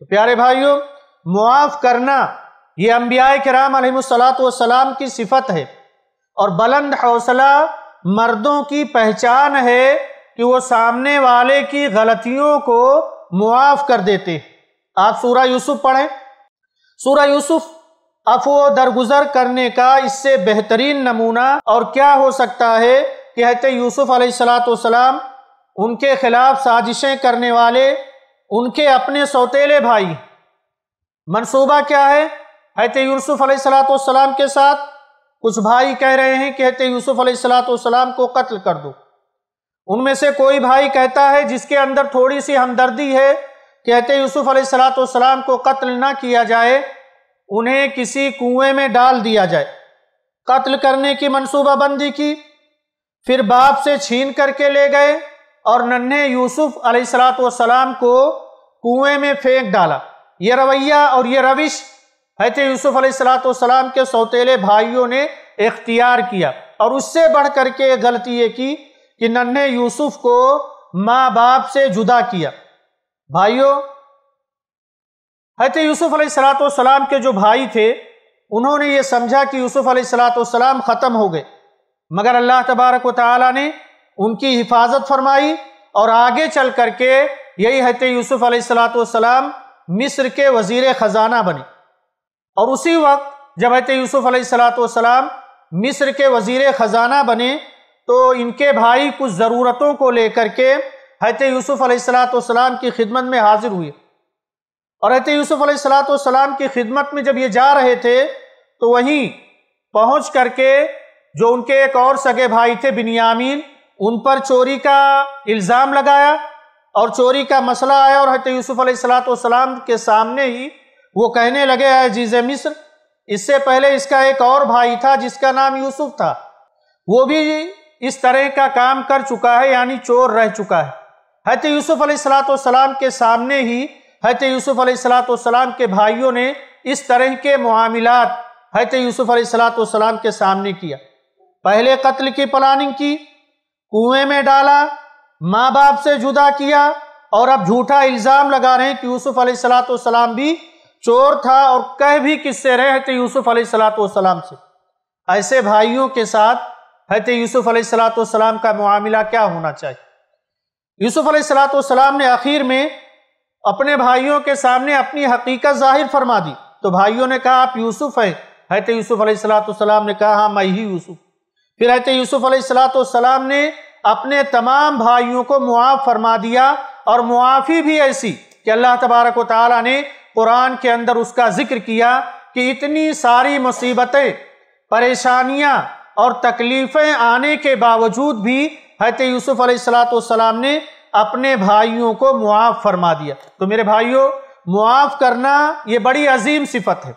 तो प्यारे भाइयों मुआफ करना ये अम्बिया कराम सलाम की सिफत है और बुलंद हौसला मर्दों की पहचान है कि वो सामने वाले की गलतियों को मुआफ कर देते आप सूरा यूसुफ पढ़ें सूरा यूसुफ अफो दरगुजर करने का इससे बेहतरीन नमूना और क्या हो सकता है कि हजरत यूसुफ सलाम उनके खिलाफ साजिशें करने वाले उनके अपने सौतेले भाई मंसूबा क्या है हत यूसुफ सलाम के साथ कुछ भाई कह रहे हैं कि हत यूसुफ सलाम को कत्ल कर दो उनमें से कोई भाई कहता है जिसके अंदर थोड़ी सी हमदर्दी है कि हत यूसुफ सलाम को कत्ल ना किया जाए उन्हें किसी कुएं में डाल दिया जाए कत्ल करने की मनसूबाबंदी की फिर बाप से छीन करके ले गए और नन्हे यूसुफ अलैहिस्सलाम को कुएं में फेंक डाला ये रवैया और ये रविश हजरत यूसुफ अलैहिस्सलाम के सौतेले भाइयों ने इख्तियार किया और उससे बढ़ करके गलती ये की कि नन्हे यूसुफ को माँ बाप से जुदा किया भाइयों हजरत यूसुफ अलैहिस्सलाम के जो भाई थे उन्होंने ये समझा कि यूसुफ अलैहिस्सलाम ख़त्म हो गए मगर अल्लाह तबारक वाली ने उनकी हिफाजत फरमाई और आगे चल करके यही हत यूसुफ अलैहिस्सलाम मिस्र के वजीर ख़जाना बने और उसी वक्त जब हत यूसुफ अलैहिस्सलाम मिस्र के वजीर ख़जाना बने तो इनके भाई कुछ ज़रूरतों को लेकर के हत यूसुफ अलैहिस्सलाम की खिदमत में हाजिर हुए और हत यूसुफ सलाम की खिदमत में जब ये जा रहे थे तो वहीं पहुँच करके जो उनके एक और सगे भाई थे बिनियामीन उन पर चोरी का इल्ज़ाम लगाया और चोरी का मसला आया और हजरत यूसुफ के सामने ही वो कहने लगे जीज मिस्र इससे पहले इसका एक और भाई था जिसका नाम यूसुफ था वो भी इस तरह का काम कर चुका है यानी चोर रह चुका है हजरत यूसुफ अलैहिस्सलाम के सामने ही हजरत यूसुफ अलैहिस्सलाम के भाइयों ने इस तरह के मामलात हजरत यूसुफ अलैहिस्सलाम के सामने किया पहले कत्ल की प्लानिंग की कुएं में डाला माँ बाप से जुदा किया और अब झूठा इल्ज़ाम लगा रहे हैं कि यूसुफ सलाम भी चोर था और कह भी किससे रहे हत यूसुफ सलाम से ऐसे भाइयों के साथ हत यूसुफ सलाम का मामला क्या होना चाहिए यूसुफ सलाम ने आखिर में अपने भाइयों के सामने अपनी हकीकत जाहिर फरमा दी तो भाइयों ने कहा आप यूसुफ हैं हत यूसुफ सलाम ने कहा हाँ मैं ही यूसुफ फिर हत यूसुफ सलाम ने अपने तमाम भाइयों को मुआफ़ फरमा दिया और मुआफ़ी भी ऐसी कि अल्लाह तबारक ताली ने कुरान के अंदर उसका जिक्र किया कि इतनी सारी मुसीबतें परेशानियां और तकलीफ़ें आने के बावजूद भी हैत यूसुफ़ सलाम ने अपने भाइयों को मुआफ़ फरमा दिया तो मेरे भाइयों मुआफ़ करना ये बड़ी अजीम सिफत है